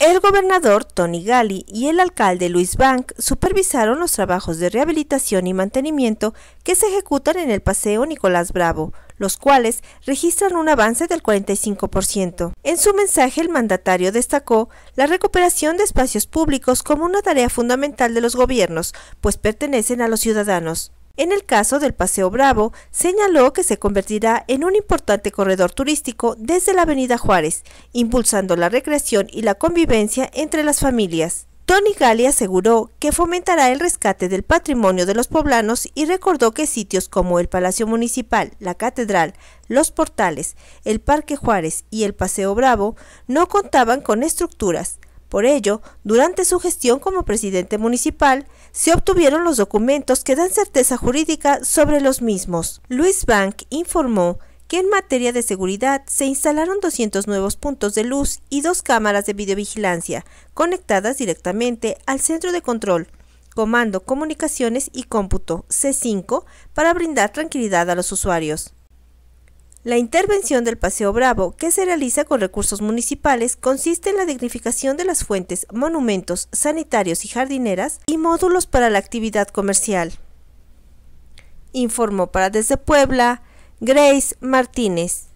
El gobernador Tony Gali y el alcalde Luis Bank supervisaron los trabajos de rehabilitación y mantenimiento que se ejecutan en el Paseo Nicolás Bravo, los cuales registran un avance del 45%. En su mensaje el mandatario destacó la recuperación de espacios públicos como una tarea fundamental de los gobiernos, pues pertenecen a los ciudadanos. En el caso del Paseo Bravo, señaló que se convertirá en un importante corredor turístico desde la Avenida Juárez, impulsando la recreación y la convivencia entre las familias. Tony Gali aseguró que fomentará el rescate del patrimonio de los poblanos y recordó que sitios como el Palacio Municipal, la Catedral, los Portales, el Parque Juárez y el Paseo Bravo no contaban con estructuras, por ello, durante su gestión como presidente municipal, se obtuvieron los documentos que dan certeza jurídica sobre los mismos. Luis Bank informó que en materia de seguridad se instalaron 200 nuevos puntos de luz y dos cámaras de videovigilancia, conectadas directamente al centro de control, Comando Comunicaciones y Cómputo C5 para brindar tranquilidad a los usuarios. La intervención del Paseo Bravo, que se realiza con recursos municipales, consiste en la dignificación de las fuentes, monumentos, sanitarios y jardineras y módulos para la actividad comercial. Informó para desde Puebla Grace Martínez.